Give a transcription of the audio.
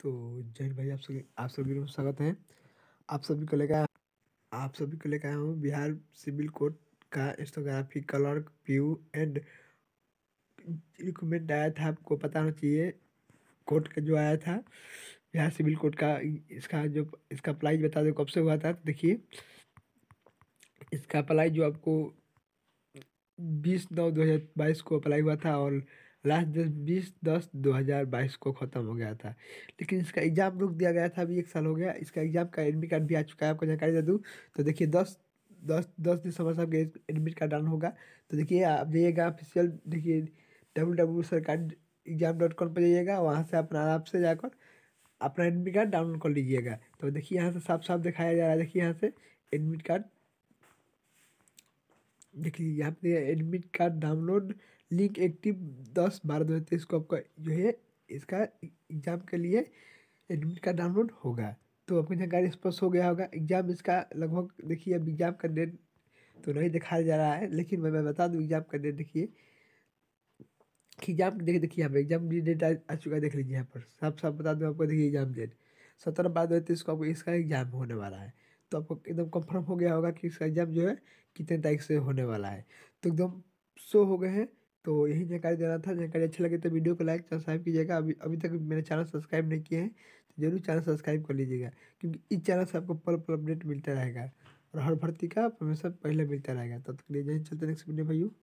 तो जैन भाई आप सभी आप सभी का स्वागत है आप सभी को लेकर आप सभी को लेकर आया हूँ बिहार सिविल कोर्ट का stenography colour view and recommend आया था आपको पता होना चाहिए कोर्ट का जो आया था बिहार सिविल कोर्ट का इसका जो इसका अप्लाई बता दो कब से हुआ था देखिए इसका अप्लाई जो आपको बीस नौ दो हज़ार बाईस को अप्लाई हुआ था और लास्ट डेट बीस दस दो हज़ार बाईस को ख़त्म हो गया था लेकिन इसका एग्ज़ाम रोक दिया गया था अभी एक साल हो गया इसका एग्ज़ाम का एडमिट कार्ड भी आ चुका है आपको जानकारी दे दूँ तो देखिए दस दस दस दिसंबर से आपके एडमिट कार्ड डाउन होगा तो देखिए आप जाइएगा ऑफिशियल देखिए डब्ल्यू डब्ल्यू सरकार एग्जाम डॉट कॉम पर जाइएगा वहाँ से अपना आराम से जाकर अपना एडमिट कार्ड डाउनलोड कर लीजिएगा तो देखिए यहाँ से साफ साफ दिखाया जा रहा है देखिए यहाँ से एडमिट कार्ड देखिए यहाँ पे admit card download link active दस बारह दो हज़ार तेईस को आपका जो है इसका एग्ज़ाम के लिए एडमिट कार्ड डाउनलोड होगा तो आपको जानकारी स्पष्ट हो गया होगा एग्ज़ाम इसका लगभग देखिए अब एग्ज़ाम का डेट तो नहीं दिखाया जा रहा है लेकिन मैं मैं बता दूँ एग्ज़ाम का डेट देखिए एग्ज़ाम देखिए देखिए यहाँ पर एग्ज़ाम डेट आ चुका है देख लीजिए यहाँ पर साफ साफ बता दूँ आपको देखिए एग्ज़ाम डेट सत्रह बारह दो हज़ार तेईस को आपको इसका एग्ज़ाम होने वाला है तो आपको एकदम कंफर्म हो गया होगा कि इसका एग्ज़ाम जो है कितने तारीख से होने वाला है तो एकदम शो हो गए हैं तो यही जानकारी देना था जानकारी अच्छी लगे तो वीडियो को लाइक सब्सक्राइब कीजिएगा अभी अभी तक मैंने चैनल सब्सक्राइब नहीं किए हैं तो जरूर चैनल सब्सक्राइब कर लीजिएगा क्योंकि इस चैनल से आपको पल पल अपडेट मिलता रहेगा और हर भर्ती का हमेशा पहले मिलता रहेगा तब तक तो ले जाइए चलते नेक्स्ट वीडियो भाई